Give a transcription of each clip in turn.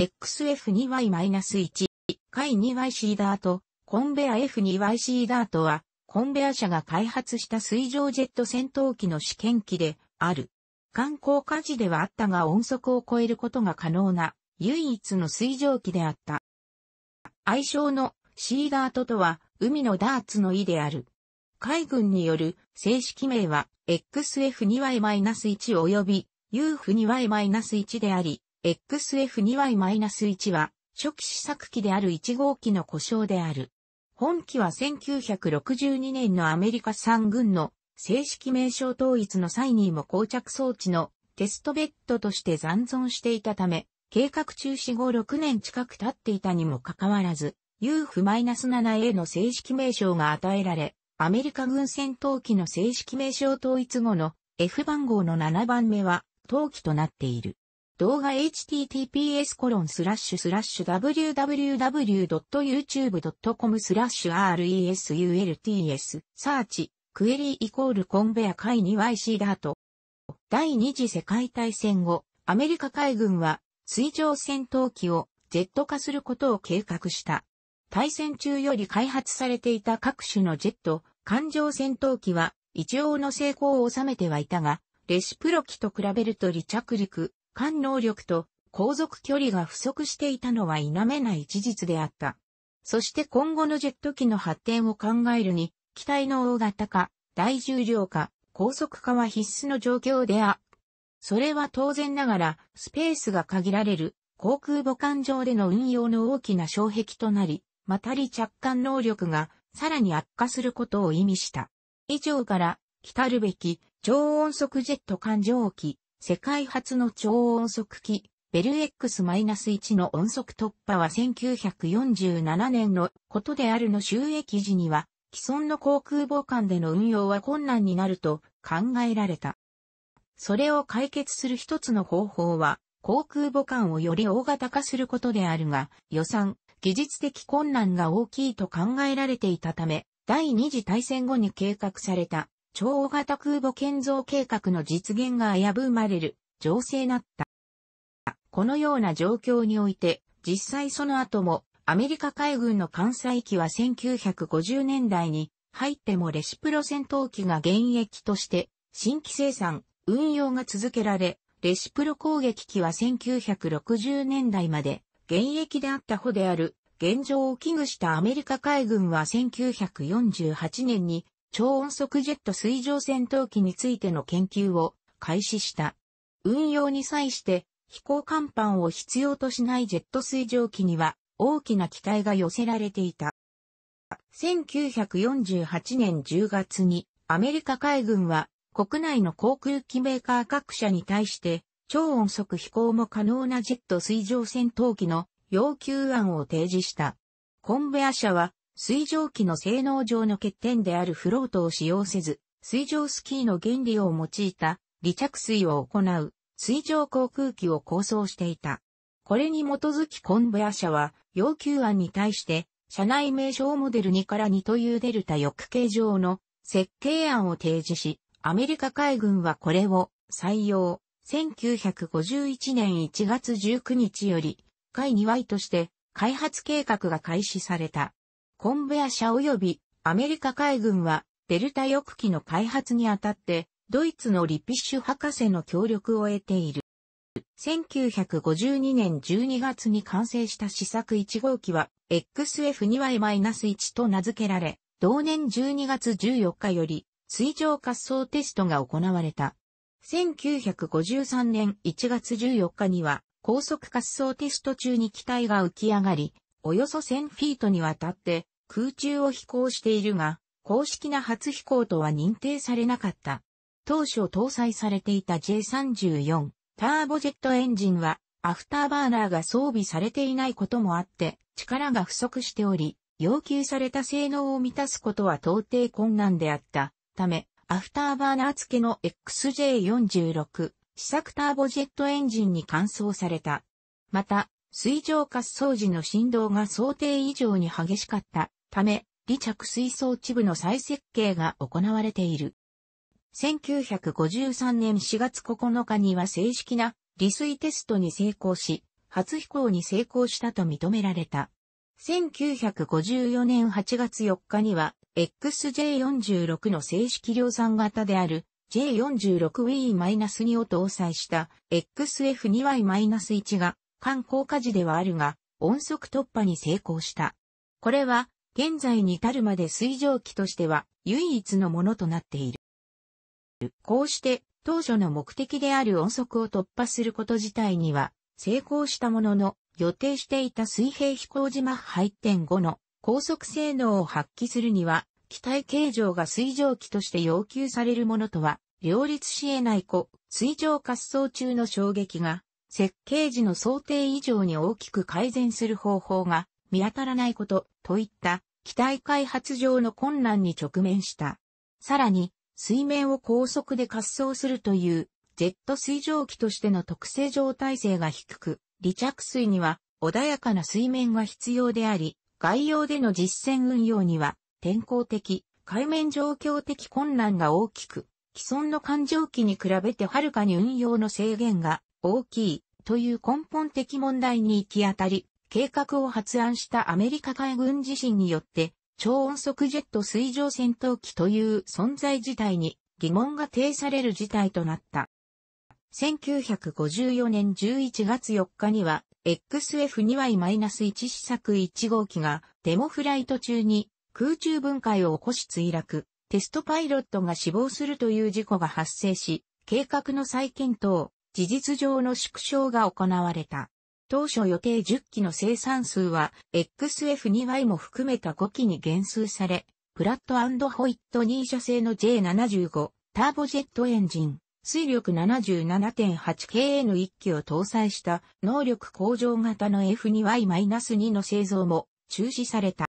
XF2Y-1、回 2YC ダート、コンベア F2YC ダートは、コンベア社が開発した水上ジェット戦闘機の試験機である。観光火事ではあったが音速を超えることが可能な唯一の水上機であった。愛称のシーダートとは海のダーツの意である。海軍による正式名は XF2Y-1 及び UF2Y-1 であり、XF2Y-1 は、初期試作機である1号機の故障である。本機は1962年のアメリカ産軍の正式名称統一の際にも膠着装置のテストベッドとして残存していたため、計画中止後6年近く経っていたにもかかわらず、UF-7A の正式名称が与えられ、アメリカ軍戦闘機の正式名称統一後の F 番号の7番目は、当機となっている。動画 https コロンスラッシュスラッシュ www.youtube.com スラッシュ results サーチクエリーイコールコンベア会に YC ダート第二次世界大戦後アメリカ海軍は水上戦闘機をジェット化することを計画した。対戦中より開発されていた各種のジェット、艦上戦闘機は一応の成功を収めてはいたが、レシプロ機と比べると離着陸、間能力と航続距離が不足していたのは否めない事実であった。そして今後のジェット機の発展を考えるに、機体の大型化、大重量化、高速化は必須の状況であ。それは当然ながら、スペースが限られる、航空母艦上での運用の大きな障壁となり、またり着艦能力がさらに悪化することを意味した。以上から、来るべき超音速ジェット艦上機、世界初の超音速機、ベル X-1 の音速突破は1947年のことであるの収益時には、既存の航空母艦での運用は困難になると考えられた。それを解決する一つの方法は、航空母艦をより大型化することであるが、予算、技術的困難が大きいと考えられていたため、第二次大戦後に計画された超大型空母建造計画の実現が危ぶまれる情勢なった。このような状況において、実際その後も、アメリカ海軍の艦載機は1950年代に入ってもレシプロ戦闘機が現役として新規生産、運用が続けられ、レシプロ攻撃機は1960年代まで現役であった方である現状を危惧したアメリカ海軍は1948年に超音速ジェット水上戦闘機についての研究を開始した。運用に際して飛行甲板を必要としないジェット水上機には大きな期待が寄せられていた。1948年10月にアメリカ海軍は国内の航空機メーカー各社に対して超音速飛行も可能なジェット水上戦闘機の要求案を提示した。コンベア社は水蒸気の性能上の欠点であるフロートを使用せず、水上スキーの原理を用いた離着水を行う水上航空機を構想していた。これに基づきコンベア社は要求案に対して社内名称モデル2から2というデルタ翼形状の設計案を提示し、アメリカ海軍はこれを採用。1951年1月19日より、海2 y として開発計画が開始された。コンベア社及びアメリカ海軍はデルタ翼機の開発にあたってドイツのリピッシュ博士の協力を得ている。1952年12月に完成した試作1号機は XF2Y-1 と名付けられ、同年12月14日より水上滑走テストが行われた。1953年1月14日には高速滑走テスト中に機体が浮き上がり、およそ1000フィートにわたって空中を飛行しているが、公式な初飛行とは認定されなかった。当初搭載されていた J34 ターボジェットエンジンはアフターバーナーが装備されていないこともあって力が不足しており、要求された性能を満たすことは到底困難であったため、アフターバーナー付けの XJ46 試作ターボジェットエンジンに換装された。また、水上滑走時の振動が想定以上に激しかったため、離着水装置部の再設計が行われている。1953年4月9日には正式な離水テストに成功し、初飛行に成功したと認められた。1954年8月4日には、XJ46 の正式量産型である J46V-2 を搭載した XF2Y-1 が観降下時ではあるが、音速突破に成功した。これは、現在に至るまで水蒸気としては唯一のものとなっている。こうして、当初の目的である音速を突破すること自体には成功したものの、予定していた水平飛行時マッハ1.5の高速性能を発揮するには、機体形状が水蒸気として要求されるものとは、両立し得ない子、水上滑走中の衝撃が設計時の想定以上に大きく改善する方法が見当たらないことといった機体開発上の困難に直面した。さらに、水面を高速で滑走するというジェット水蒸気としての特性状態性が低く、離着水には穏やかな水面が必要であり、外洋での実践運用には天候的、海面状況的困難が大きく、既存の環状期に比べてはるかに運用の制限が大きいという根本的問題に行き当たり、計画を発案したアメリカ海軍自身によって、超音速ジェット水上戦闘機という存在自体に疑問が呈される事態となった。1954年11月4日には、XF2Y-1 試作1号機がデモフライト中に空中分解を起こし墜落、テストパイロットが死亡するという事故が発生し、計画の再検討、事実上の縮小が行われた。当初予定10機の生産数は XF2Y も含めた5機に減数され、プラットホイット2社製の J75 ターボジェットエンジン、水力 77.8kN1 機を搭載した能力向上型の F2Y-2 の製造も中止された。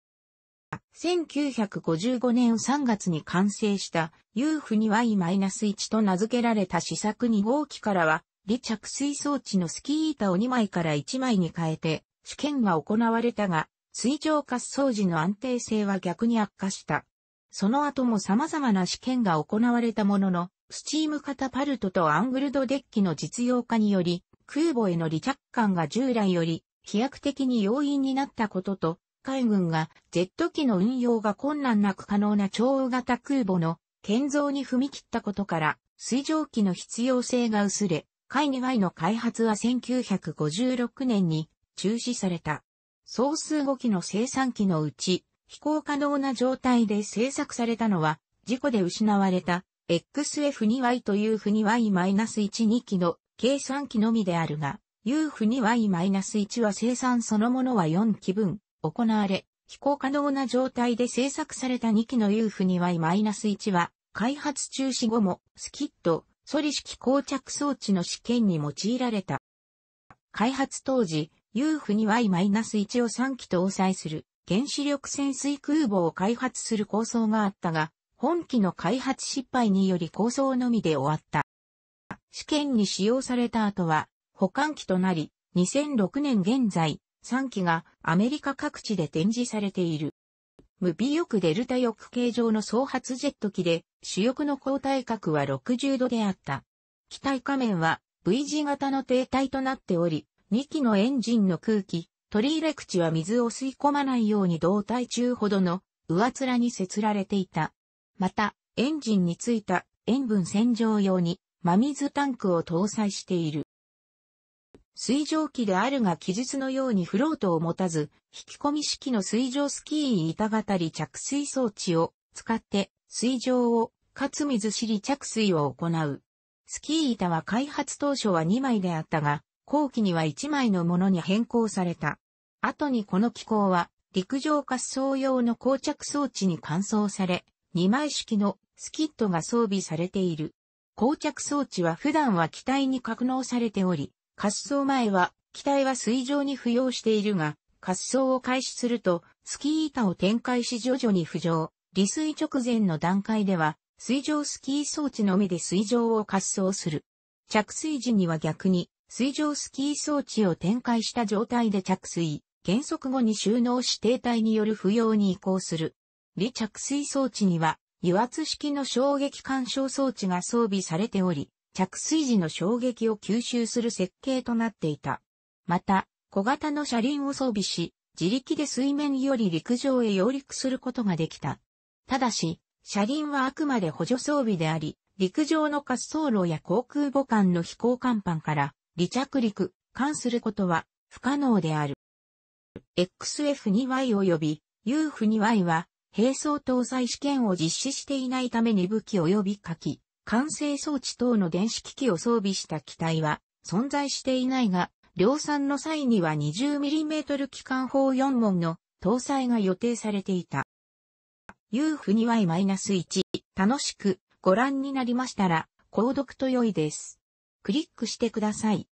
1955年3月に完成した、u f 2 Y-1 と名付けられた試作2号機からは、離着水装置のスキー板を2枚から1枚に変えて、試験が行われたが、水上滑走時の安定性は逆に悪化した。その後も様々な試験が行われたものの、スチームカタパルトとアングルドデッキの実用化により、空母への離着艦が従来より飛躍的に容易になったことと、海軍が Z 機の運用が困難なく可能な超大型空母の建造に踏み切ったことから、水蒸気の必要性が薄れ、海外の開発は1956年に中止された。総数5機の生産機のうち、飛行可能な状態で製作されたのは、事故で失われた XF2Y という f 2Y-12 機の計算機のみであるが、U2Y-1 f は生産そのものは4機分、行われ、飛行可能な状態で製作された2機の U-2Y-1 は、開発中止後もスキッド、ソリ式膠着装置の試験に用いられた。開発当時、UF2Y-1 を3機搭載する原子力潜水空母を開発する構想があったが、本機の開発失敗により構想のみで終わった。試験に使用された後は、保管機となり、2006年現在、3機がアメリカ各地で展示されている。無尾翼デルタ翼形状の総発ジェット機で、主翼の交代角は60度であった。機体下面は V 字型の停滞となっており、2機のエンジンの空気、取り入れ口は水を吸い込まないように胴体中ほどの上面に設られていた。また、エンジンについた塩分洗浄用に真水タンクを搭載している。水蒸気であるが記述のようにフロートを持たず、引き込み式の水上スキー板型離着水装置を使って水上を、かつ水し離着水を行う。スキー板は開発当初は2枚であったが、後期には1枚のものに変更された。後にこの機構は、陸上滑走用の膠着装置に換装され、2枚式のスキットが装備されている。膠着装置は普段は機体に格納されており、滑走前は、機体は水上に浮揚しているが、滑走を開始すると、スキー板を展開し徐々に浮上。離水直前の段階では、水上スキー装置のみで水上を滑走する。着水時には逆に、水上スキー装置を展開した状態で着水、減速後に収納し停滞による浮揚に移行する。離着水装置には、油圧式の衝撃干渉装置が装備されており、着水時の衝撃を吸収する設計となっていた。また、小型の車輪を装備し、自力で水面より陸上へ揚陸することができた。ただし、車輪はあくまで補助装備であり、陸上の滑走路や航空母艦の飛行甲板から離着陸、艦することは不可能である。XF2Y 及び UF2Y は、並走搭載試験を実施していないために武器及び火器、管制装置等の電子機器を装備した機体は存在していないが、量産の際には 20mm 機関砲4門の搭載が予定されていた。UF2Y-1 楽しくご覧になりましたら、購読と良いです。クリックしてください。